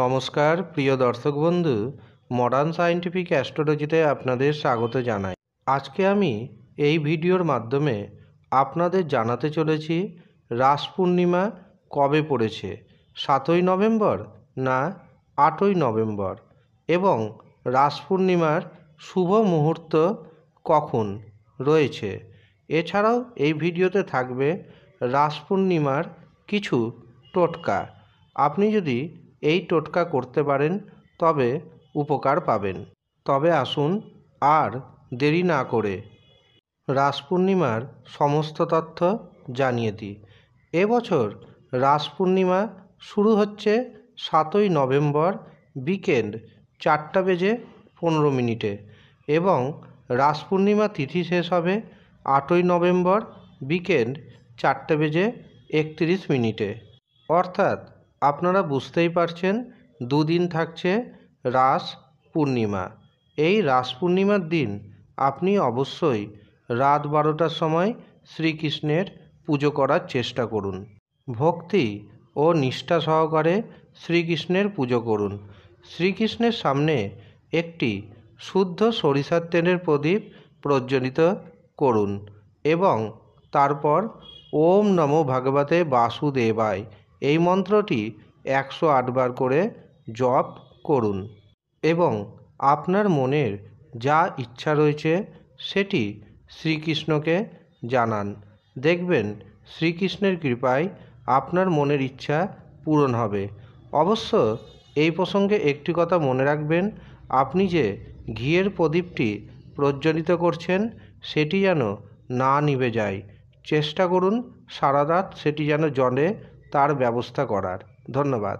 নমস্কার প্রিয় দর্শক বন্ধু মডার্ন সায়েন্টিফিক অ্যাস্ট্রোলজিতে আপনাদের স্বাগত জানাই আজকে আমি এই ভিডিওর মাধ্যমে আপনাদের জানাতে চলেছি রাস পূর্ণিমা কবে পড়েছে সাতই নভেম্বর না আটই নভেম্বর এবং রাস পূর্ণিমার শুভ মুহূর্ত কখন রয়েছে এছাড়াও এই ভিডিওতে থাকবে রাস পূর্ণিমার কিছু টোটকা আপনি যদি এই টোটকা করতে পারেন তবে উপকার পাবেন তবে আসুন আর দেরি না করে রাস পূর্ণিমার সমস্ত তথ্য জানিয়ে দিই এবছর রাস পূর্ণিমা শুরু হচ্ছে সাতই নভেম্বর বিকেন্ড চারটা বেজে পনেরো মিনিটে এবং রাস পূর্ণিমা তিথি শেষ হবে আটই নভেম্বর বিকেল চারটে বেজে একত্রিশ মিনিটে অর্থাৎ আপনারা বুঝতেই পারছেন দুদিন থাকছে রাস পূর্ণিমা এই রাস পূর্ণিমার দিন আপনি অবশ্যই রাত বারোটার সময় শ্রীকৃষ্ণের পুজো করার চেষ্টা করুন ভক্তি ও নিষ্ঠা সহকারে শ্রীকৃষ্ণের পুজো করুন শ্রীকৃষ্ণের সামনে একটি শুদ্ধ সরিষার তেলের প্রদীপ প্রজ্বলিত করুন এবং তারপর ওম নমো ভগবতে বাসুদেবায় এই মন্ত্রটি একশো আটবার করে জপ করুন এবং আপনার মনের যা ইচ্ছা রয়েছে সেটি শ্রীকৃষ্ণকে জানান দেখবেন শ্রীকৃষ্ণের কৃপায় আপনার মনের ইচ্ছা পূরণ হবে অবশ্য এই প্রসঙ্গে একটি কথা মনে রাখবেন আপনি যে ঘিয়ের প্রদীপটি প্রজ্বলিত করছেন সেটি যেন না নিভে যায় চেষ্টা করুন সারা রাত সেটি যেন জ্বলে তার ব্যবস্থা করার ধন্যবাদ